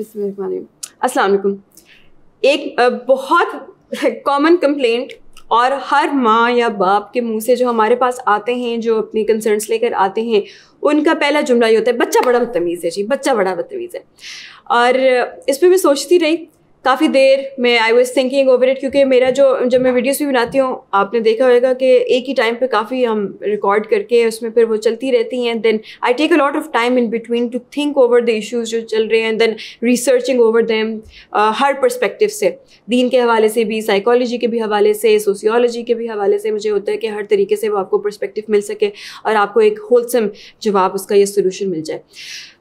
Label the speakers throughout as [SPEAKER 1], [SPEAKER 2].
[SPEAKER 1] अस्सलाम एक बहुत कॉमन कंप्लेंट और हर माँ या बाप के मुंह से जो हमारे पास आते हैं जो अपनी कंसर्न्स लेकर आते हैं उनका पहला जुमला ये होता है बच्चा बड़ा बदतमीज़ है जी बच्चा बड़ा बदतमीज़ है और इस पर मैं सोचती रही काफ़ी देर मैं I was thinking over it क्योंकि मेरा जो जब मैं वीडियोस भी बनाती हूँ आपने देखा होगा कि एक ही टाइम पे काफ़ी हम रिकॉर्ड करके उसमें फिर वो चलती रहती हैं then I take a lot of time in between to think over the issues जो चल रहे हैं देन रिसर्चिंग ओवर दैम हर परस्पेक्टिव से दीन के हवाले से भी साइकोलॉजी के भी हवाले से सोशियोलॉजी के भी हवाले से मुझे होता है कि हर तरीके से वो आपको परस्पेक्टिव मिल सके और आपको एक होलसम जवाब उसका यह सोल्यूशन मिल जाए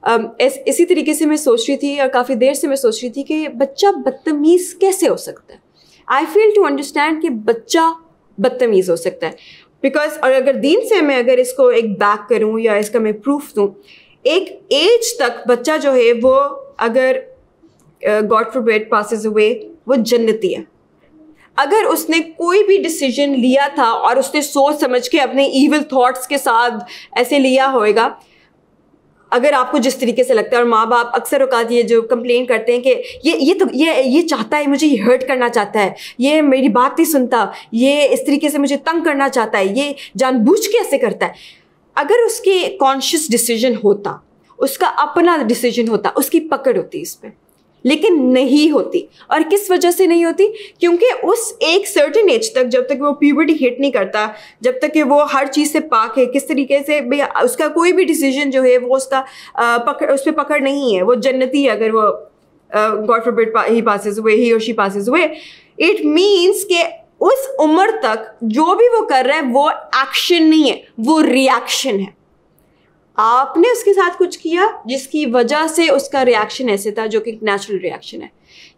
[SPEAKER 1] इस, इसी तरीके से मैं सोच रही थी और काफ़ी देर से मैं सोच रही थी कि बच्चा बदतमीज़ कैसे हो सकता है आई फील टू अंडरस्टैंड कि बच्चा बदतमीज़ हो सकता है बिकॉज और अगर दीन से मैं अगर इसको एक बैक करूँ या इसका मैं प्रूफ दूँ एक एज तक बच्चा जो है वो अगर गॉड फॉर बेड पासिस हुए वो जन्नती है अगर उसने कोई भी डिसीजन लिया था और उसने सोच समझ के अपने ईवल थॉट्स के साथ ऐसे लिया होएगा अगर आपको जिस तरीके से लगता है और माँ बाप अक्सर औकात ये जो कंप्लेन करते हैं कि ये ये तो ये ये चाहता है मुझे ये हर्ट करना चाहता है ये मेरी बात नहीं सुनता ये इस तरीके से मुझे तंग करना चाहता है ये जानबूझ के ऐसे करता है अगर उसके कॉन्शियस डिसीजन होता उसका अपना डिसीजन होता उसकी पकड़ होती इस पर लेकिन नहीं होती और किस वजह से नहीं होती क्योंकि उस एक सर्टेन एज तक जब तक वो प्यूबर्टी हिट नहीं करता जब तक कि वो हर चीज़ से पाक है किस तरीके से उसका कोई भी डिसीजन जो है वो उसका पकड़ उस पर पकड़ नहीं है वो जन्नती है अगर वो गॉड फॉरबिड ही पासिस हुए ही और शी पासिस हुए इट मीन्स के उस उम्र तक जो भी वो कर रहा है वो एक्शन नहीं है वो रिएक्शन है आपने उसके साथ कुछ किया जिसकी वजह से उसका रिएक्शन ऐसे था जो कि नेचुरल रिएक्शन है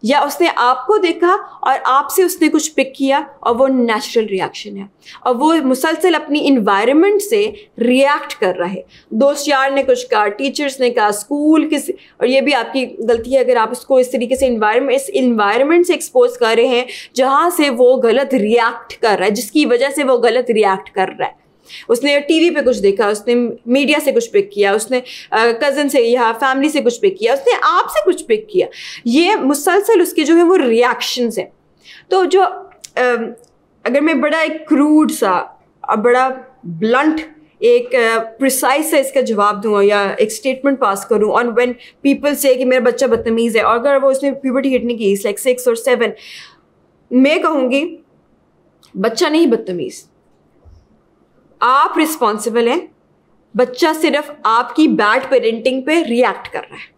[SPEAKER 1] या उसने आपको देखा और आपसे उसने कुछ पिक किया और वो नेचुरल रिएक्शन है और वो मुसलसल अपनी इन्वायरमेंट से रिएक्ट कर रहा है दोस्त यार ने कुछ कहा टीचर्स ने कहा स्कूल किस और ये भी आपकी गलती है अगर आप उसको इस तरीके से इन्वायरमेंट इस इन्वायरमेंट से एक्सपोज कर रहे हैं जहाँ से वो गलत रिएक्ट कर रहा है जिसकी वजह से वो गलत रिएक्ट कर रहा है उसने टीवी पे कुछ देखा उसने मीडिया से कुछ पिक किया उसने कज़न से या फैमिली से कुछ पिक किया उसने आपसे कुछ पिक किया ये मुसलसल उसके जो है वो रिएक्शंस हैं तो जो अगर मैं बड़ा एक क्रूड सा बड़ा ब्लंट एक प्रिसाइज से इसका जवाब दूँ या एक स्टेटमेंट पास करूँ और व्हेन पीपल से कि मेरा बच्चा बदतमीज़ है और अगर वो उसने प्यूबर्टी हिट नहीं की लाइक सिक्स और सेवन मैं कहूँगी बच्चा नहीं बदतमीज़ आप रिस्पॉन्सिबल हैं बच्चा सिर्फ आपकी बैड पेरेंटिंग पे रिएक्ट कर रहा है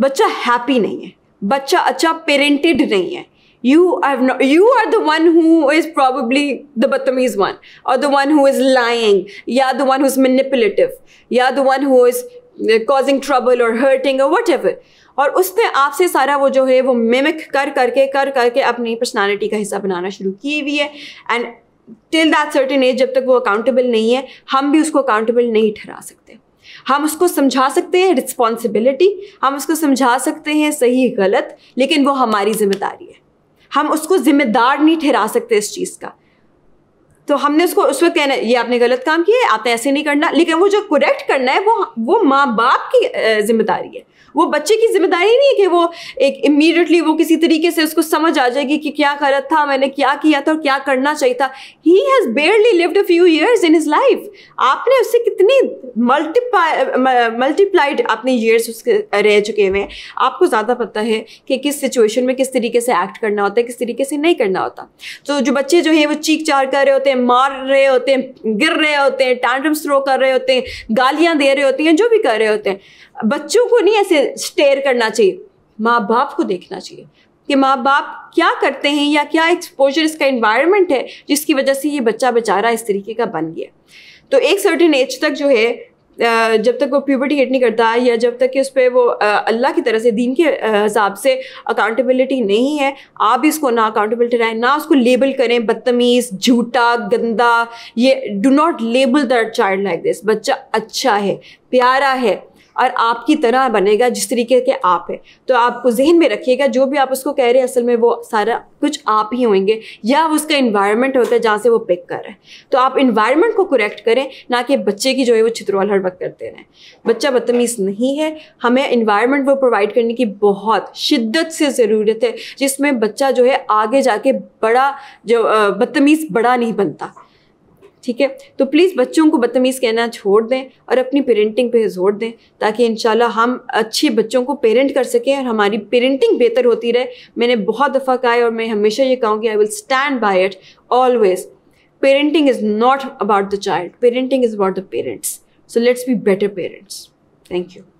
[SPEAKER 1] बच्चा हैप्पी नहीं है बच्चा अच्छा पेरेंटेड नहीं है you I've not you are the one who is probably the बदतमीज वन और the one who is lying या the one who is manipulative या the one who is causing trouble और हर्टिंग और वट एवर और उसने आपसे सारा वो जो है वो मिमिक कर करके कर करके अपनी पर्सनालिटी का हिस्सा बनाना शुरू की हुई है and till that certain age जब तक वो अकाउंटेबल नहीं है हम भी उसको अकाउंटेबल नहीं ठहरा सकते हम उसको समझा सकते हैं रिस्पॉन्सिबिलिटी हम उसको समझा सकते हैं सही गलत लेकिन वो हमारी जिम्मेदारी है हम उसको जिम्मेदार नहीं ठहरा सकते इस चीज़ का तो हमने उसको उस वक्त कहना ये आपने गलत काम किया है आपने तो ऐसे नहीं करना लेकिन वो जो करेक्ट करना है वो वो माँ बाप की जिम्मेदारी है वो बच्चे की जिम्मेदारी नहीं है कि वो एक इमीडिएटली वो किसी तरीके से उसको समझ आ जाएगी कि क्या गलत था मैंने क्या किया था और क्या करना चाहिए था he has barely lived a few years in his life आपने उससे कितनी मल्टीपा मल्टीप्लाइड अपने ईयर्स उसके रह चुके हुए हैं आपको ज़्यादा पता है कि किस सिचुएशन में किस तरीके से एक्ट करना होता है किस तरीके से नहीं करना होता तो जो बच्चे जो हैं वो चीख चार कर रहे होते हैं मार रहे होते हैं गिर रहे होते हैं टैंड्रम्स थ्रो कर रहे होते हैं गालियाँ दे रहे होते हैं जो भी कर रहे होते हैं बच्चों को नहीं ऐसे स्टेयर करना चाहिए माँ बाप को देखना चाहिए कि माँ बाप क्या करते हैं या क्या एक्सपोजर इसका इन्वायरमेंट है जिसकी वजह से ये बच्चा बेचारा इस तरीके का बन गया तो एक सर्टेन एज तक जो है जब तक वो प्यूबर्टी हिट नहीं करता या जब तक कि उस पर वो अल्लाह की तरह से दीन के हिसाब से अकाउंटेबिलिटी नहीं है आप इसको ना अकाउंटेबिल ठहराएं ना उसको लेबल करें बदतमीज़ झूठा गंदा ये do not label that child like this बच्चा अच्छा है प्यारा है और आपकी तरह बनेगा जिस तरीके के आप है तो आपको जहन में रखिएगा जो भी आप उसको कह रहे हैं असल में वो सारा कुछ आप ही होंगे या उसका इन्वायरमेंट होता है जहाँ से वो पिक कर रहे हैं तो आप इन्वायरमेंट को करेक्ट करें ना कि बच्चे की जो है वो छित्रवाल हर वक्त करते रहें बच्चा बदतमीज़ नहीं है हमें इन्वायरमेंट वो प्रोवाइड करने की बहुत शिद्दत से ज़रूरत है जिसमें बच्चा जो है आगे जाके बड़ा जो बदतमीज़ बड़ा नहीं बनता ठीक है तो प्लीज़ बच्चों को बदतमीज़ कहना छोड़ दें और अपनी पेरेंटिंग पे जोर दें ताकि इन हम अच्छे बच्चों को पेरेंट कर सकें और हमारी पेरेंटिंग बेहतर होती रहे मैंने बहुत दफ़ा कहा है और मैं हमेशा ये कहूँगी I will stand by it always parenting is not about the child parenting is about the parents so let's be better parents thank you